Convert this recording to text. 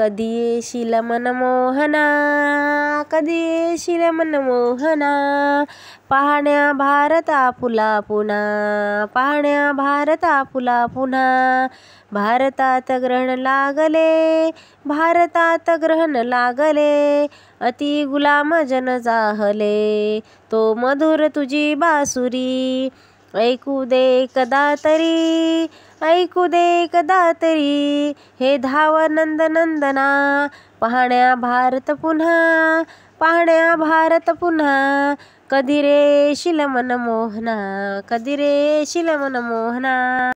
कधी येशील मनमोहना कधी येशील मनमोहना पाहण्या भारत आपुला पुन्हा पाहण्या भारत आपुला पुन्हा भारतात ग्रहण लागले भारतात ग्रहण लागले अति गुलाम जन जाहले तो मधुर तुझी बासुरी ऐकू दे कदा तरी ऐकू दे एकदा तरी हे नंद नंदना पाहण्या भारत पुन्हा पाहण्या भारत पुन्हा कधी रे शिलमन मोहना कधी रे शिलमन मोहना